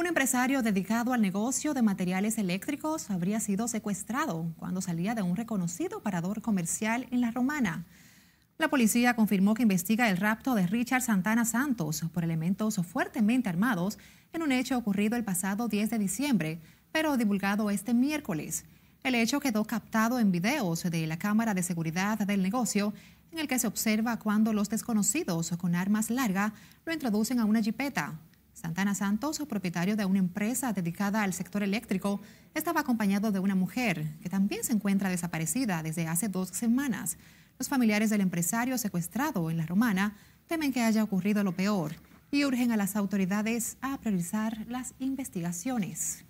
Un empresario dedicado al negocio de materiales eléctricos habría sido secuestrado cuando salía de un reconocido parador comercial en La Romana. La policía confirmó que investiga el rapto de Richard Santana Santos por elementos fuertemente armados en un hecho ocurrido el pasado 10 de diciembre, pero divulgado este miércoles. El hecho quedó captado en videos de la cámara de seguridad del negocio en el que se observa cuando los desconocidos con armas largas lo introducen a una jipeta Santana Santos, propietario de una empresa dedicada al sector eléctrico, estaba acompañado de una mujer que también se encuentra desaparecida desde hace dos semanas. Los familiares del empresario secuestrado en La Romana temen que haya ocurrido lo peor y urgen a las autoridades a priorizar las investigaciones.